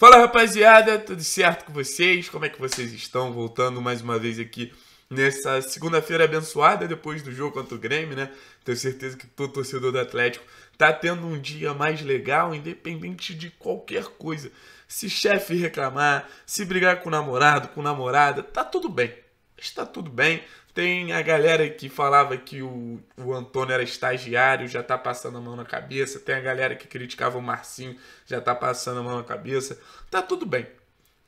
Fala rapaziada, tudo certo com vocês? Como é que vocês estão? Voltando mais uma vez aqui nessa segunda-feira abençoada depois do jogo contra o Grêmio, né? Tenho certeza que todo torcedor do Atlético tá tendo um dia mais legal, independente de qualquer coisa. Se chefe reclamar, se brigar com o namorado, com namorada, tá tudo bem está tudo bem. Tem a galera que falava que o, o Antônio era estagiário, já tá passando a mão na cabeça. Tem a galera que criticava o Marcinho, já tá passando a mão na cabeça. Tá tudo bem.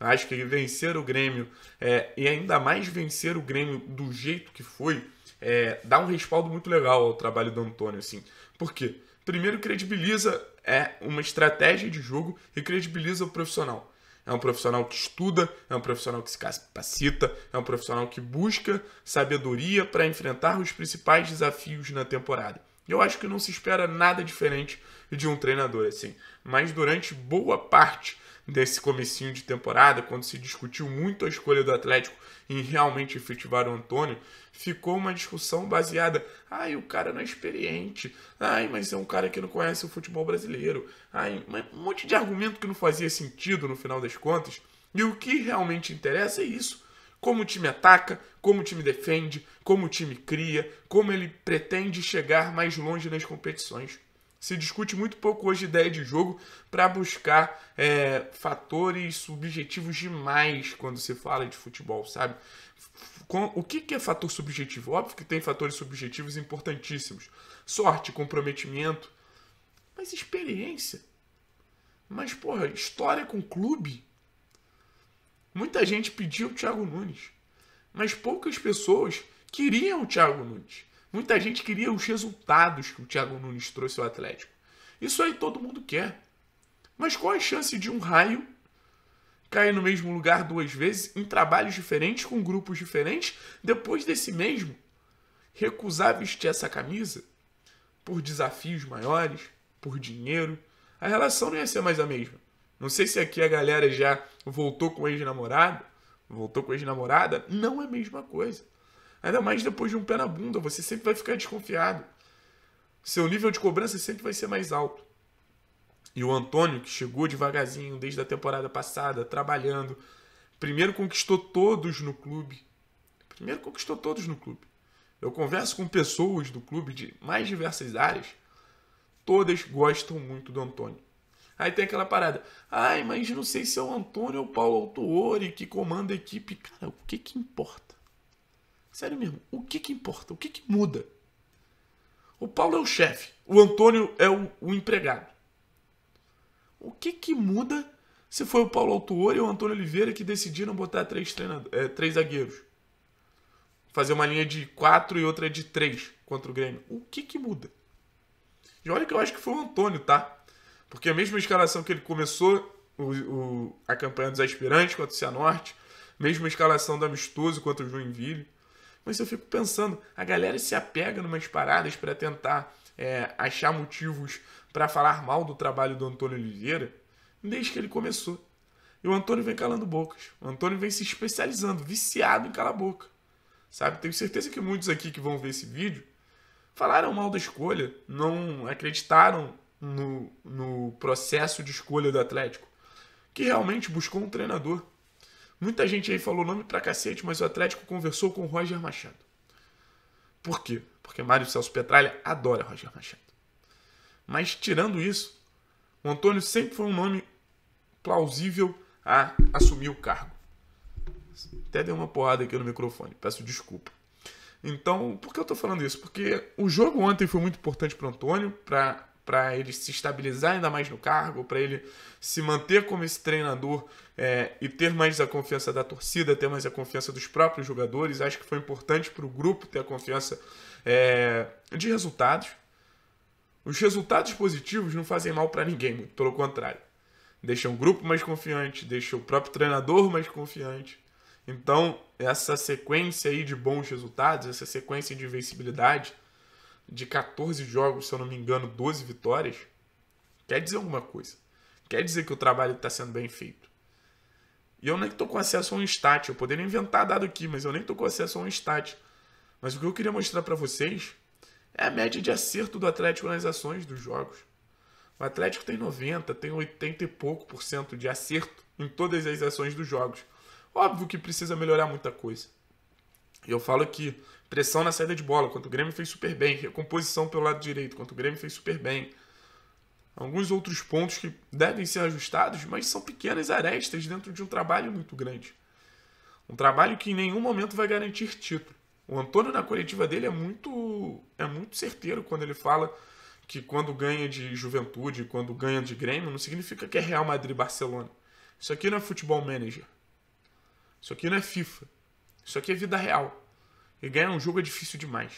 Acho que vencer o Grêmio, é, e ainda mais vencer o Grêmio do jeito que foi, é, dá um respaldo muito legal ao trabalho do Antônio, assim. Por quê? Primeiro credibiliza é, uma estratégia de jogo e credibiliza o profissional é um profissional que estuda, é um profissional que se capacita, é um profissional que busca sabedoria para enfrentar os principais desafios na temporada. Eu acho que não se espera nada diferente de um treinador assim, mas durante boa parte desse comecinho de temporada, quando se discutiu muito a escolha do Atlético em realmente efetivar o Antônio, ficou uma discussão baseada, ai, o cara não é experiente, ai, mas é um cara que não conhece o futebol brasileiro, ai, um monte de argumento que não fazia sentido no final das contas. E o que realmente interessa é isso. Como o time ataca, como o time defende, como o time cria, como ele pretende chegar mais longe nas competições. Se discute muito pouco hoje ideia de jogo para buscar é, fatores subjetivos demais quando se fala de futebol, sabe? o que, é fator subjetivo? Óbvio que tem fatores subjetivos importantíssimos. Sorte, comprometimento, mas experiência. Mas, porra, história com clube. Muita gente pediu o Thiago Nunes, mas poucas pessoas queriam o Thiago Nunes. Muita gente queria os resultados que o Thiago Nunes trouxe ao Atlético. Isso aí todo mundo quer. Mas qual a chance de um raio cair no mesmo lugar duas vezes, em trabalhos diferentes, com grupos diferentes, depois desse mesmo, recusar vestir essa camisa por desafios maiores, por dinheiro? A relação não ia ser mais a mesma. Não sei se aqui a galera já voltou com ex-namorado, voltou com ex-namorada, não é a mesma coisa. Ainda mais depois de um pé na bunda, você sempre vai ficar desconfiado. Seu nível de cobrança sempre vai ser mais alto. E o Antônio, que chegou devagarzinho desde a temporada passada, trabalhando, primeiro conquistou todos no clube. Primeiro conquistou todos no clube. Eu converso com pessoas do clube de mais diversas áreas, todas gostam muito do Antônio. Aí tem aquela parada, ai, mas não sei se é o Antônio ou o Paulo Autuori que comanda a equipe. Cara, o que que importa? Sério mesmo, o que que importa? O que que muda? O Paulo é o chefe, o Antônio é o, o empregado. O que que muda se foi o Paulo Autuori e o Antônio Oliveira que decidiram botar três, é, três zagueiros? Fazer uma linha de quatro e outra de três contra o Grêmio. O que que muda? E olha que eu acho que foi o Antônio, tá? Porque a mesma escalação que ele começou o, o, a campanha dos aspirantes contra o Cianorte, mesma escalação do amistoso contra o Joinville, mas eu fico pensando, a galera se apega umas paradas para tentar é, achar motivos para falar mal do trabalho do Antônio Oliveira desde que ele começou. E o Antônio vem calando bocas. O Antônio vem se especializando, viciado em calar boca. Sabe? Tenho certeza que muitos aqui que vão ver esse vídeo falaram mal da escolha, não acreditaram no, no processo de escolha do Atlético, que realmente buscou um treinador Muita gente aí falou nome pra cacete, mas o Atlético conversou com o Roger Machado. Por quê? Porque Mário Celso Petralha adora Roger Machado. Mas tirando isso, o Antônio sempre foi um nome plausível a assumir o cargo. Até deu uma porrada aqui no microfone, peço desculpa. Então, por que eu tô falando isso? Porque o jogo ontem foi muito importante para Antônio, para para ele se estabilizar ainda mais no cargo, para ele se manter como esse treinador é, e ter mais a confiança da torcida, ter mais a confiança dos próprios jogadores. Acho que foi importante para o grupo ter a confiança é, de resultados. Os resultados positivos não fazem mal para ninguém, muito pelo contrário. Deixam o grupo mais confiante, deixam o próprio treinador mais confiante. Então, essa sequência aí de bons resultados, essa sequência de invencibilidade, de 14 jogos, se eu não me engano, 12 vitórias, quer dizer alguma coisa. Quer dizer que o trabalho está sendo bem feito. E eu nem estou com acesso a um stat. Eu poderia inventar dado aqui, mas eu nem estou com acesso a um stat. Mas o que eu queria mostrar para vocês é a média de acerto do Atlético nas ações dos jogos. O Atlético tem 90, tem 80 e pouco por cento de acerto em todas as ações dos jogos. Óbvio que precisa melhorar muita coisa. Eu falo que pressão na saída de bola, quanto o Grêmio fez super bem, recomposição pelo lado direito, quanto o Grêmio fez super bem. Alguns outros pontos que devem ser ajustados, mas são pequenas arestas dentro de um trabalho muito grande. Um trabalho que em nenhum momento vai garantir título. O Antônio na coletiva dele é muito é muito certeiro quando ele fala que quando ganha de Juventude, quando ganha de Grêmio, não significa que é Real Madrid Barcelona. Isso aqui não é futebol manager. Isso aqui não é FIFA. Isso aqui é vida real. E ganhar um jogo é difícil demais.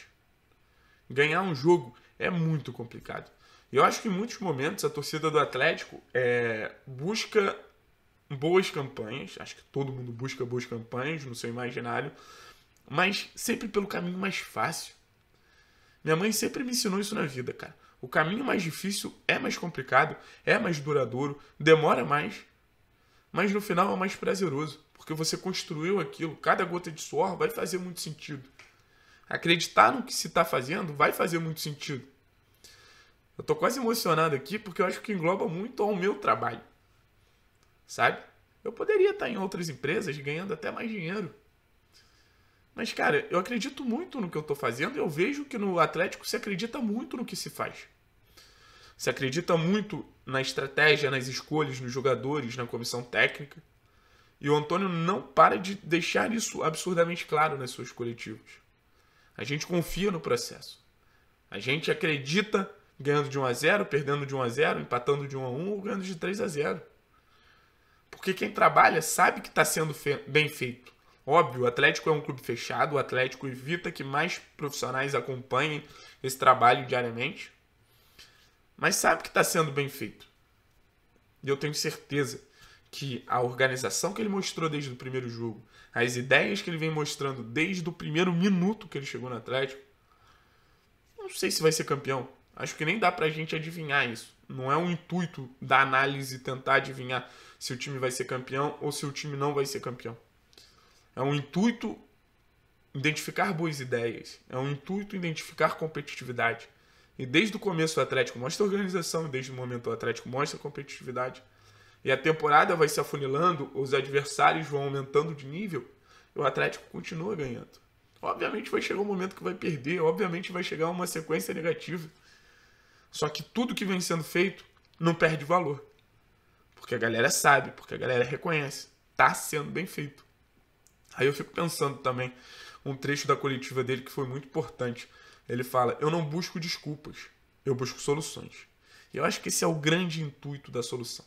Ganhar um jogo é muito complicado. E eu acho que em muitos momentos a torcida do Atlético é, busca boas campanhas. Acho que todo mundo busca boas campanhas no seu imaginário. Mas sempre pelo caminho mais fácil. Minha mãe sempre me ensinou isso na vida, cara. O caminho mais difícil é mais complicado, é mais duradouro, demora mais, mas no final é mais prazeroso, porque você construiu aquilo, cada gota de suor vai fazer muito sentido. Acreditar no que se está fazendo vai fazer muito sentido. Eu estou quase emocionado aqui porque eu acho que engloba muito ao meu trabalho. Sabe? Eu poderia estar em outras empresas ganhando até mais dinheiro. Mas, cara, eu acredito muito no que eu estou fazendo e eu vejo que no Atlético se acredita muito no que se faz. Se acredita muito na estratégia, nas escolhas, nos jogadores, na comissão técnica. E o Antônio não para de deixar isso absurdamente claro nas suas coletivas. A gente confia no processo. A gente acredita ganhando de 1 a 0, perdendo de 1 a 0, empatando de 1 a 1 ou ganhando de 3 a 0. Porque quem trabalha sabe que está sendo fe bem feito. Óbvio, o Atlético é um clube fechado, o Atlético evita que mais profissionais acompanhem esse trabalho diariamente mas sabe que está sendo bem feito. E eu tenho certeza que a organização que ele mostrou desde o primeiro jogo, as ideias que ele vem mostrando desde o primeiro minuto que ele chegou na Atlético, não sei se vai ser campeão. Acho que nem dá pra gente adivinhar isso. Não é um intuito da análise tentar adivinhar se o time vai ser campeão ou se o time não vai ser campeão. É um intuito identificar boas ideias. É um intuito identificar competitividade. E desde o começo o Atlético mostra organização, desde o momento o Atlético mostra competitividade. E a temporada vai se afunilando, os adversários vão aumentando de nível, e o Atlético continua ganhando. Obviamente vai chegar um momento que vai perder, obviamente vai chegar uma sequência negativa. Só que tudo que vem sendo feito não perde valor. Porque a galera sabe, porque a galera reconhece. Tá sendo bem feito. Aí eu fico pensando também um trecho da coletiva dele que foi muito importante. Ele fala: Eu não busco desculpas, eu busco soluções. E eu acho que esse é o grande intuito da solução.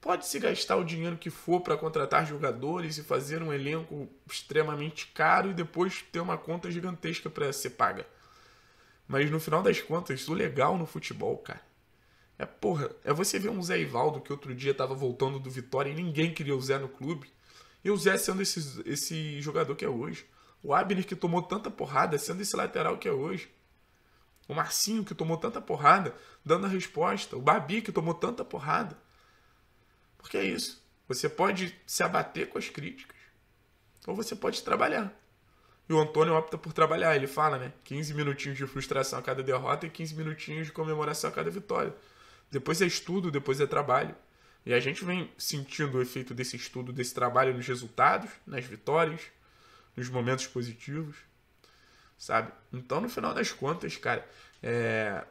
Pode-se gastar o dinheiro que for para contratar jogadores e fazer um elenco extremamente caro e depois ter uma conta gigantesca para ser paga. Mas no final das contas, o legal no futebol, cara, é porra, é você ver um Zé Ivaldo que outro dia estava voltando do Vitória e ninguém queria o Zé no clube. E o Zé sendo esse, esse jogador que é hoje. O Abner que tomou tanta porrada, sendo esse lateral que é hoje. O Marcinho que tomou tanta porrada, dando a resposta. O Babi que tomou tanta porrada. Porque é isso. Você pode se abater com as críticas, ou você pode trabalhar. E o Antônio opta por trabalhar. Ele fala, né? 15 minutinhos de frustração a cada derrota e 15 minutinhos de comemoração a cada vitória. Depois é estudo, depois é trabalho. E a gente vem sentindo o efeito desse estudo, desse trabalho nos resultados, nas vitórias, nos momentos positivos, sabe? Então, no final das contas, cara, é...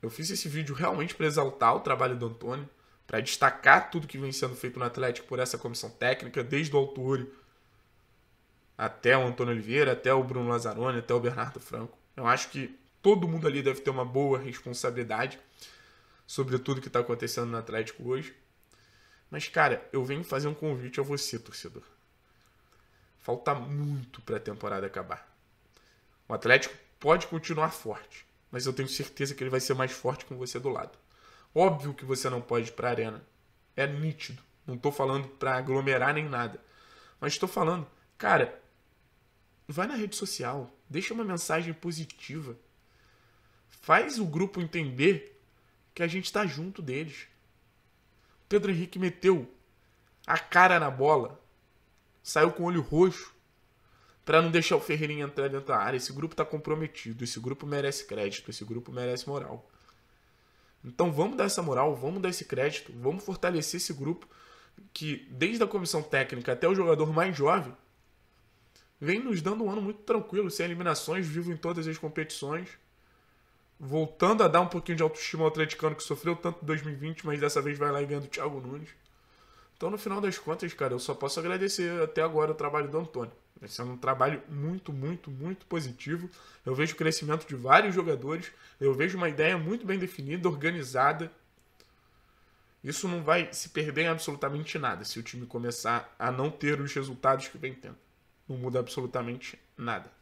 eu fiz esse vídeo realmente para exaltar o trabalho do Antônio, para destacar tudo que vem sendo feito no Atlético por essa comissão técnica, desde o Autori até o Antônio Oliveira, até o Bruno Lazzaroni, até o Bernardo Franco. Eu acho que todo mundo ali deve ter uma boa responsabilidade sobre tudo que está acontecendo no Atlético hoje. Mas, cara, eu venho fazer um convite a você, torcedor. Falta muito para a temporada acabar. O Atlético pode continuar forte, mas eu tenho certeza que ele vai ser mais forte com você do lado. Óbvio que você não pode ir para a arena. É nítido. Não estou falando para aglomerar nem nada. Mas estou falando, cara, vai na rede social, deixa uma mensagem positiva. Faz o grupo entender que a gente está junto deles. Pedro Henrique meteu a cara na bola saiu com o olho roxo para não deixar o Ferreirinha entrar dentro da área. Esse grupo tá comprometido, esse grupo merece crédito, esse grupo merece moral. Então vamos dar essa moral, vamos dar esse crédito, vamos fortalecer esse grupo que desde a comissão técnica até o jogador mais jovem vem nos dando um ano muito tranquilo, sem eliminações, vivo em todas as competições, voltando a dar um pouquinho de autoestima ao atleticano que sofreu tanto em 2020, mas dessa vez vai lá e ganha do Thiago Nunes. Então, no final das contas, cara, eu só posso agradecer até agora o trabalho do Antônio. Esse é um trabalho muito, muito, muito positivo. Eu vejo o crescimento de vários jogadores. Eu vejo uma ideia muito bem definida, organizada. Isso não vai se perder em absolutamente nada se o time começar a não ter os resultados que vem tendo. Não muda absolutamente nada.